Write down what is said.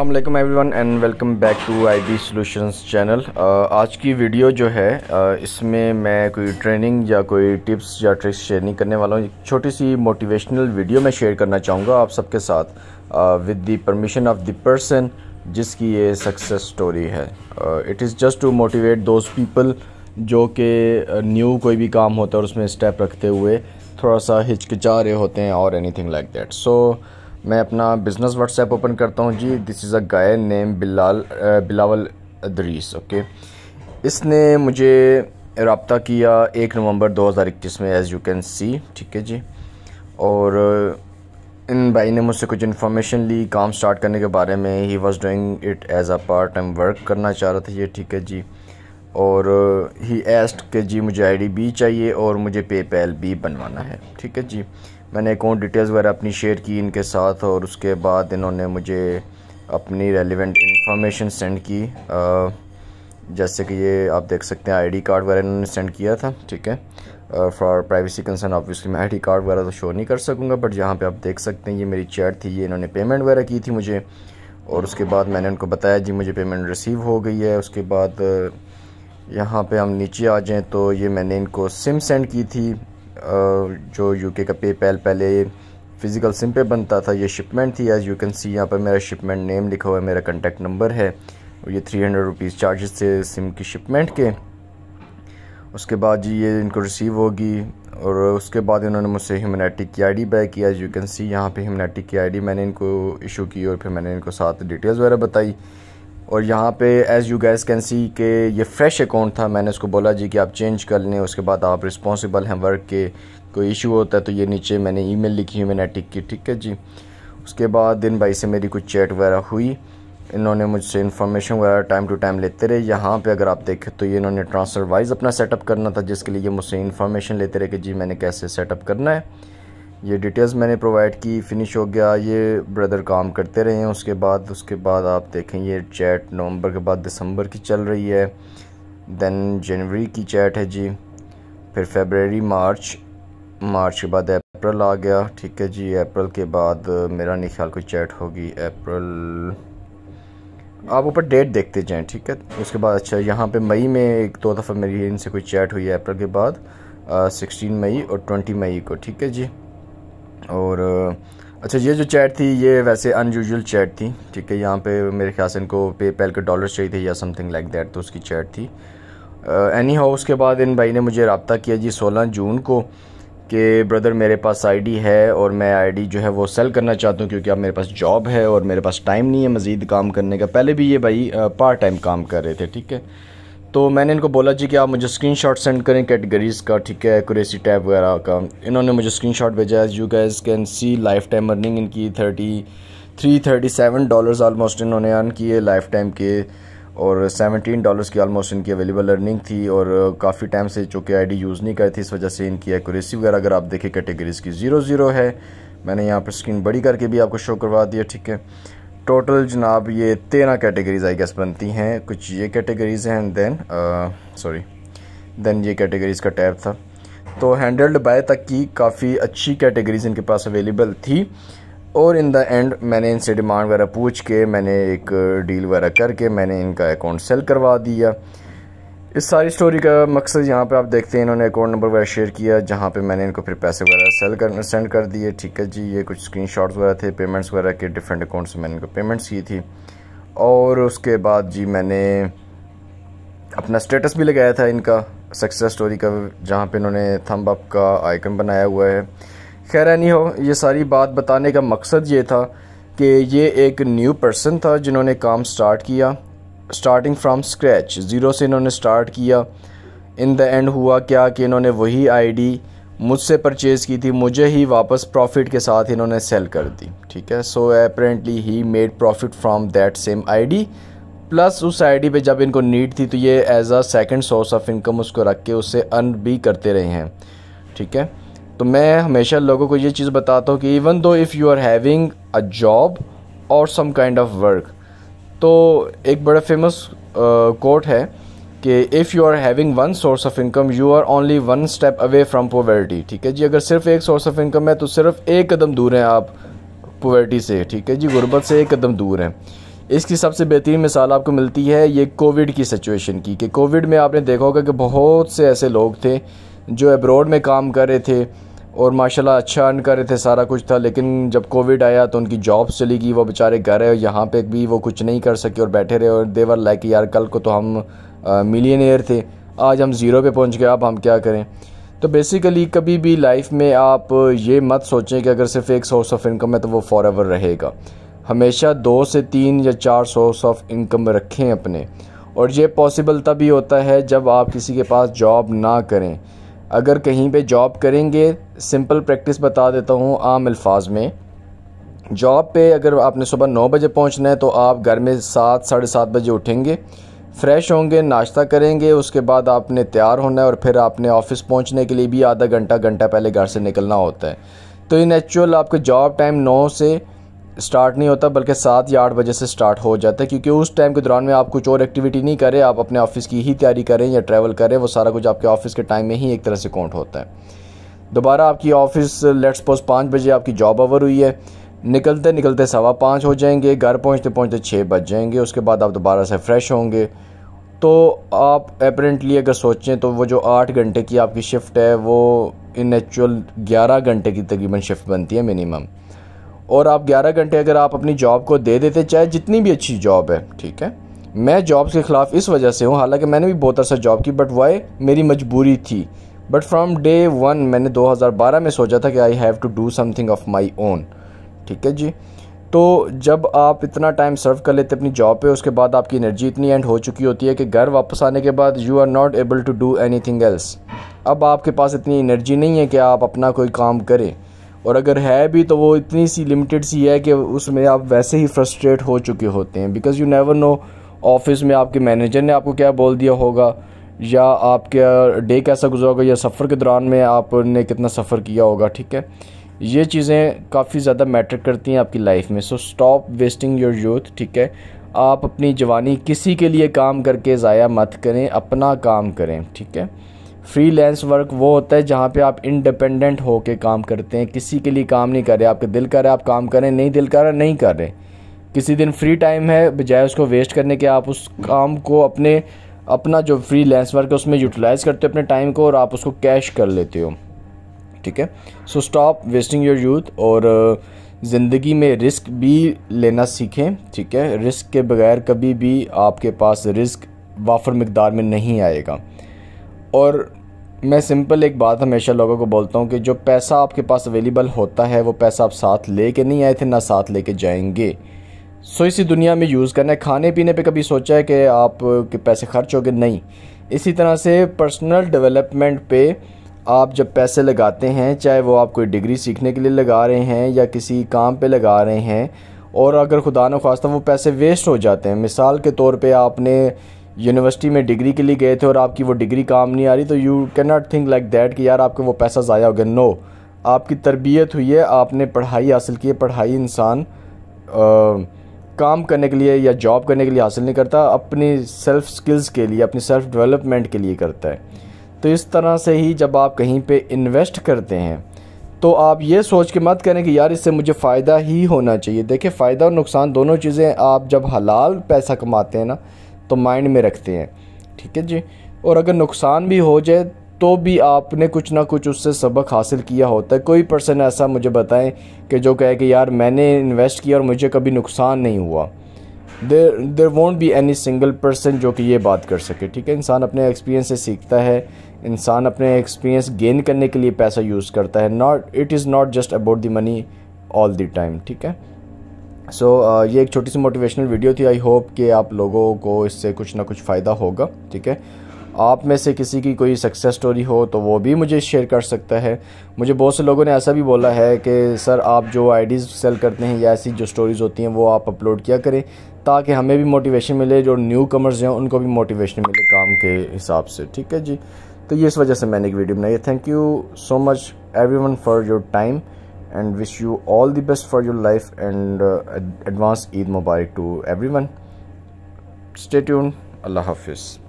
अल्लाम वन and welcome back to I B solutions channel आज की वीडियो जो है uh, इसमें मैं कोई ट्रेनिंग या कोई टिप्स या ट्रिक्स शेयर नहीं करने वाला हूँ एक छोटी सी मोटिवेशनल वीडियो मैं शेयर करना चाहूँगा आप सबके साथ with the permission of the person जिसकी ये सक्सेस स्टोरी है it is just to motivate those people जो कि न्यू uh, कोई भी काम होता है और उसमें स्टेप रखते हुए थोड़ा सा हिचकिचा रहे होते हैं और anything like that so मैं अपना बिज़नेस व्हाट्सएप ओपन करता हूँ जी this is a guy name Bilal Bilawal Adrees okay इसने मुझे रबता किया एक नवंबर 2021 में एज़ यू कैन सी ठीक है जी और इन भाई ने मुझसे कुछ इन्फॉर्मेशन ली काम स्टार्ट करने के बारे में ही was doing it as a part time work करना चाह रहा था ये ठीक है जी और ही एस्ट के जी मुझे आईडी भी चाहिए और मुझे पेपैल भी बनवाना है ठीक है जी मैंने अकाउंट डिटेल्स वगैरह अपनी शेयर की इनके साथ और उसके बाद इन्होंने मुझे अपनी रेलिवेंट इन्फॉर्मेशन सेंड की जैसे कि ये आप देख सकते हैं आईडी कार्ड वगैरह इन्होंने सेंड किया था ठीक है फॉर प्राइवेसी कंसर्न ऑब्वियसली मैं आईडी कार्ड वगैरह तो शो नहीं कर सकूँगा बट यहाँ पे आप देख सकते हैं ये मेरी चैट थी ये इन्होंने पेमेंट वगैरह की थी मुझे और उसके बाद मैंने उनको बताया जी मुझे पेमेंट रिसीव हो गई है उसके बाद यहाँ पे हम नीचे आ जाएँ तो ये मैंने इनको सिम सेंड की थी जो यूके का पे पैल पहले फ़िज़िकल सिम पे बनता था ये शिपमेंट थी एज़ यू कैन सी यहाँ पर मेरा शिपमेंट नेम लिखा हुआ है मेरा कंटेक्ट नंबर है और ये थ्री हंड्रेड रुपीज़ चार्जेस थे सिम की शिपमेंट के उसके बाद जी ये इनको रिसीव होगी और उसके बाद इन्होंने मुझसे ह्यूमनेटिक की आईडी बाय किया एज यू कैन सी यहाँ पे ह्यूमनेटिक की आईडी मैंने इनको इशू की और फिर मैंने इनको साथ डिटेल्स वगैरह बताई और यहाँ पे as you guys can see के ये फ्रेश अकाउंट था मैंने उसको बोला जी कि आप चेंज कर लें उसके बाद आप रिस्पॉन्सिबल हैं वर्क के कोई इशू होता है तो ये नीचे मैंने मेल लिखी हुई मैंने टिक की ठीक है जी उसके बाद दिन भाई से मेरी कुछ चैट वगैरह हुई इन्होंने मुझसे इन्फॉर्मेशन वगैरह टाइम टू टाइम लेते रहे यहाँ पे अगर आप देखें तो ये इन्होंने ट्रांसफर वाइज अपना सेटअप करना था जिसके लिए मुझसे इन्फॉर्मेशन लेते रहे कि जी मैंने कैसे सेटअप करना है ये डिटेल्स मैंने प्रोवाइड की फिनिश हो गया ये ब्रदर काम करते रहे हैं उसके बाद उसके बाद आप देखें ये चैट नवंबर के बाद दिसंबर की चल रही है देन जनवरी की चैट है जी फिर फेबररी मार्च मार्च के बाद अप्रैल आ गया ठीक है जी अप्रैल के बाद मेरा नहीं ख्याल कोई चैट होगी अप्रैल आप ऊपर डेट देखते जाएँ ठीक है उसके बाद अच्छा यहाँ पर मई में एक दो दफ़ा मेरी इनसे कोई चैट हुई है अप्रैल के बाद सिक्सटीन मई और ट्वेंटी मई को ठीक है जी और अच्छा ये जो चैट थी ये वैसे अनयूजल चैट थी ठीक है यहाँ पे मेरे ख्याल से इनको पे पैल के डॉलर चाहिए थे या समथिंग लाइक दैट तो उसकी चैट थी एनी हाउ उसके बाद इन भाई ने मुझे रबता किया जी सोलह जून को कि ब्रदर मेरे पास आईडी है और मैं आईडी जो है वो सेल करना चाहता हूँ क्योंकि अब मेरे पास जॉब है और मेरे पास टाइम नहीं है मज़ीद काम करने का पहले भी ये भाई पार्ट टाइम काम कर रहे थे ठीक है तो मैंने इनको बोला जी कि आप मुझे स्क्रीनशॉट सेंड करें कैटेगरीज़ का ठीक है एक्यूरेसी टैब वगैरह का इन्होंने मुझे स्क्रीनशॉट भेजा है you guys can see lifetime earning इनकी thirty three thirty seven dollars almost इन्होंने अर्न किए लाइफ टाइम के और सेवनटीन डॉलर्स की आलमोस्ट इनकी अवेलेबल अर्निंग थी और काफ़ी टाइम से चूँकि डी यूज़ नहीं करती इस वजह से इनकी एक्यूरेसी वगैरह अगर आप देखें कैटेगरीज़ की ज़ीरो ज़ीरो है मैंने यहाँ पर स्क्रीन बड़ी करके भी आपको शो करवा दिया ठीक है टोटल जनाब ये तेरह कैटेगरीज आई गेस बनती हैं कुछ ये कैटेगरीज हैं एंड देन सॉरी देन ये कैटेगरीज का टैब था तो हैंडल्ड बाय तक की काफ़ी अच्छी कैटेगरीज इनके पास अवेलेबल थी और इन द एंड मैंने इनसे डिमांड वगैरह पूछ के मैंने एक डील वगैरह करके मैंने इनका अकाउंट सेल करवा दिया इस सारी स्टोरी का मकसद यहाँ पे आप देखते हैं इन्होंने अकाउंट नंबर वगैरह शेयर किया जहाँ पे मैंने इनको फिर पैसे वगैरह सेल कर सेंड कर दिए ठीक है जी ये कुछ स्क्रीन वगैरह थे पेमेंट्स वगैरह के डिफरेंट अकाउंट से मैंने इनको पेमेंट्स की थी और उसके बाद जी मैंने अपना स्टेटस भी लगाया था इनका सक्सेस स्टोरी का जहाँ पर इन्होंने थम्ब अप का आइकन बनाया हुआ है खैर नहीं हो ये सारी बात बताने का मकसद ये था कि ये एक न्यू पर्सन था जिन्होंने काम स्टार्ट किया स्टार्टिंग फ्राम स्क्रैच ज़ीरो से इन्होंने स्टार्ट किया इन द एंड हुआ क्या कि इन्होंने वही आईडी मुझसे परचेज़ की थी मुझे ही वापस प्रॉफिट के साथ इन्होंने सेल कर दी ठीक है so apparently he made profit from that same ID plus उस आईडी पे जब इनको नीड थी तो ये as a second source of income उसको रख के उससे अर्न भी करते रहे हैं ठीक है तो मैं हमेशा लोगों को ये चीज़ बताता हूँ कि even though if you are having a job और सम काइंड ऑफ वर्क तो एक बड़ा फेमस कोट है कि if you are having one source of income you are only one step away from poverty ठीक है जी अगर सिर्फ एक सोर्स ऑफ इनकम है तो सिर्फ एक कदम दूर हैं आप पोवर्टी से ठीक है जी गुर्बत से एक कदम दूर हैं इसकी सबसे बेहतरीन मिसाल आपको मिलती है ये कोविड की सिचुएशन की कि कोविड में आपने देखा होगा कि बहुत से ऐसे लोग थे जो एब्रॉड में काम कर रहे थे और माशाल्लाह अच्छा अर्न कर रहे थे सारा कुछ था लेकिन जब कोविड आया तो उनकी जॉब चली गई वो बेचारे घर है यहाँ पे भी वो कुछ नहीं कर सके और बैठे रहे और देवर लाइक यार कल को तो हम एयर थे आज हम ज़ीरो पे पहुँच गए अब हम क्या करें तो बेसिकली कभी भी लाइफ में आप ये मत सोचें कि अगर सिर्फ एक सोर्स ऑफ इनकम है तो वो फॉर रहेगा हमेशा दो से तीन या चार सोर्स ऑफ इनकम रखें अपने और ये पॉसिबल तभी होता है जब आप किसी के पास जॉब ना करें अगर कहीं पे जॉब करेंगे सिंपल प्रैक्टिस बता देता हूँ आम अल्फाज में जॉब पे अगर आपने सुबह नौ बजे पहुँचना है तो आप घर में सात साढ़े सात बजे उठेंगे फ्रेश होंगे नाश्ता करेंगे उसके बाद आपने तैयार होना है और फिर आपने ऑफिस पहुँचने के लिए भी आधा घंटा घंटा पहले घर से निकलना होता है तो इन एक्चुअल आपके जॉब टाइम नौ से स्टार्ट नहीं होता बल्कि सात या आठ बजे से स्टार्ट हो जाता है क्योंकि उस टाइम के दौरान में आप कुछ और एक्टिविटी नहीं करें आप अपने ऑफिस की ही तैयारी करें या ट्रैवल करें वो सारा कुछ आपके ऑफिस के टाइम में ही एक तरह से काउंट होता है दोबारा आपकी ऑफिस लेट्स पोज पाँच बजे आपकी जॉब ओवर हुई है निकलते निकलते सवा पाँच हो जाएंगे घर पहुँचते पहुँचते छः बज जाएंगे उसके बाद आप दोबारा से फ्रेश होंगे तो आप अपरेंटली अगर सोचें तो वो जो आठ घंटे की आपकी शिफ्ट है वो इन एक्चुअल ग्यारह घंटे की तकरीबन शिफ्ट बनती है मिनिमम और आप 11 घंटे अगर आप अपनी जॉब को दे देते चाहे जितनी भी अच्छी जॉब है ठीक है मैं जॉब्स के ख़िलाफ़ इस वजह से हूँ हालांकि मैंने भी बहुत अच्छा जॉब की बट वाई मेरी मजबूरी थी बट फ्रॉम डे वन मैंने 2012 में सोचा था कि I have to do something of my own ठीक है जी तो जब आप इतना टाइम सर्व कर लेते अपनी जॉब पे उसके बाद आपकी एनर्जी इतनी एंड हो चुकी होती है कि घर वापस आने के बाद you are not able to do anything else अब आपके पास इतनी एनर्जी नहीं है कि आप अपना कोई काम करें और अगर है भी तो वो इतनी सी लिमिटेड सी है कि उसमें आप वैसे ही फ्रस्ट्रेट हो चुके होते हैं because you never know office में आपके मैनेजर ने आपको क्या बोल दिया होगा या आपके डे कैसा गुजरा होगा या सफ़र के दौरान में आपने कितना सफ़र किया होगा ठीक है ये चीज़ें काफ़ी ज़्यादा मैटर करती हैं आपकी लाइफ में so stop wasting your youth ठीक है आप अपनी जवानी किसी के लिए काम करके ज़ाया मत करें अपना काम करें ठीक है फ्रीलांस वर्क वो होता है जहाँ पे आप इंडिपेंडेंट हो के काम करते हैं किसी के लिए काम नहीं कर रहे आपका दिल कर रहा है आप काम करें नहीं दिल कर रहा नहीं कर रहे किसी दिन फ्री टाइम है बजाय उसको वेस्ट करने के आप उस काम को अपने अपना जो फ्री लेंस वर्क है उसमें यूटिलाइज़ करते हो अपने टाइम को और आप उसको कैश कर लेते हो ठीक है so stop wasting your youth और ज़िंदगी में रिस्क भी लेना सीखें ठीक है रिस्क के बगैर कभी भी आपके पास रिस्क वाफर मकदार में नहीं आएगा और मैं सिंपल एक बात हमेशा लोगों को बोलता हूँ कि जो पैसा आपके पास अवेलेबल होता है वो पैसा आप साथ ले कर नहीं आए थे ना साथ ले कर जाएंगे सो इसी दुनिया में यूज़ करना है खाने पीने पर कभी सोचा है कि आप के पैसे खर्च हो गए नहीं इसी तरह से पर्सनल डेवलपमेंट पे आप जब पैसे लगाते हैं चाहे वो आप कोई डिग्री सीखने के लिए लगा रहे हैं या किसी काम पे लगा रहे हैं और अगर खुदा न खास्ता वो पैसे वेस्ट हो जाते हैं मिसाल के तौर पे आपने यूनिवर्सिटी में डिग्री के लिए गए थे और आपकी वो डिग्री काम नहीं आ रही तो you can not think like that कि यार आपका वो पैसा ज़ाया हो गया नो no. आपकी तरबियत हुई है आपने पढ़ाई हासिल की है पढ़ाई इंसान काम करने के लिए या जॉब करने के लिए हासिल नहीं करता अपनी सेल्फ़ स्किल्स के लिए अपनी सेल्फ़ डेवलपमेंट के लिए करता है तो इस तरह से ही जब आप कहीं पे इन्वेस्ट करते हैं तो आप ये सोच के मत करें कि यार इससे मुझे फ़ायदा ही होना चाहिए देखिए फ़ायदा और नुकसान दोनों चीज़ें आप जब हलाल पैसा कमाते हैं ना तो माइंड में रखते हैं ठीक है जी और अगर नुकसान भी हो जाए तो भी आपने कुछ ना कुछ उससे सबक हासिल किया होता है कोई पर्सन ऐसा मुझे बताएं कि जो कहे कि यार मैंने इन्वेस्ट किया और मुझे कभी नुकसान नहीं हुआ there there won't be any single person जो कि ये बात कर सके ठीक है इंसान अपने एक्सपीरियंस से सीखता है इंसान अपने एक्सपीरियंस गेन करने के लिए पैसा यूज़ करता है not it is not just about the money all the time ठीक है सो so, uh, ये एक छोटी सी मोटिवेशनल वीडियो थी आई होप कि आप लोगों को इससे कुछ ना कुछ फ़ायदा होगा ठीक है आप में से किसी की कोई सक्सेस स्टोरी हो तो वो भी मुझे शेयर कर सकता है मुझे बहुत से लोगों ने ऐसा भी बोला है कि सर आप जो आईडीज़ सेल करते हैं या ऐसी जो स्टोरीज़ होती हैं वो आप अपलोड किया करें ताकि हमें भी मोटिवेशन मिले जो न्यू कमर्स हैं उनको भी मोटिवेशन मिले काम के हिसाब से ठीक है जी तो ये इस वजह से मैंने एक वीडियो बनाई है thank you so much everyone for your time and wish you all the best for your life and uh, advance Eid Mubarak to everyone. Stay tuned. Allah Hafiz.